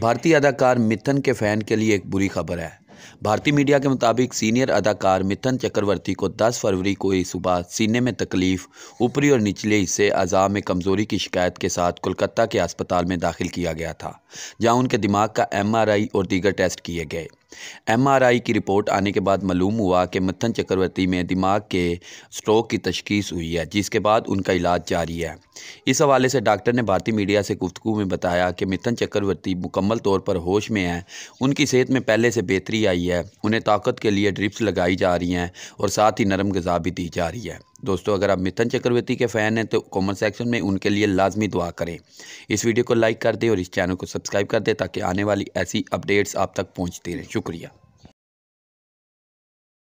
भारतीय अदाकार मिथन के फ़ैन के लिए एक बुरी खबर है भारतीय मीडिया के मुताबिक सीनियर अदाकार मिथन चक्रवर्ती को 10 फरवरी को ही सुबह सीने में तकलीफ ऊपरी और निचले हिस्से अज़ा में कमज़ोरी की शिकायत के साथ कोलकाता के अस्पताल में दाखिल किया गया था जहां उनके दिमाग का एमआरआई और दीगर टेस्ट किए गए एमआरआई की रिपोर्ट आने के बाद मालूम हुआ कि मत्थन चक्रवर्ती में दिमाग के स्ट्रोक की तशखीस हुई है जिसके बाद उनका इलाज जारी है इस हवाले से डॉक्टर ने भारतीय मीडिया से गुफ्तु में बताया कि मिथन चक्रवर्ती मुकम्मल तौर पर होश में हैं उनकी सेहत में पहले से बेहतरी आई है उन्हें ताकत के लिए ड्रिप्स लगाई जा रही हैं और साथ ही नरम गज़ा भी दी जा रही है दोस्तों अगर आप मिथन चक्रवर्ती के फ़ैन हैं तो कमेंट सेक्शन में उनके लिए लाजमी दुआ करें इस वीडियो को लाइक कर दें और इस चैनल को सब्सक्राइब कर दें ताकि आने वाली ऐसी अपडेट्स आप तक पहुंचती रहें शुक्रिया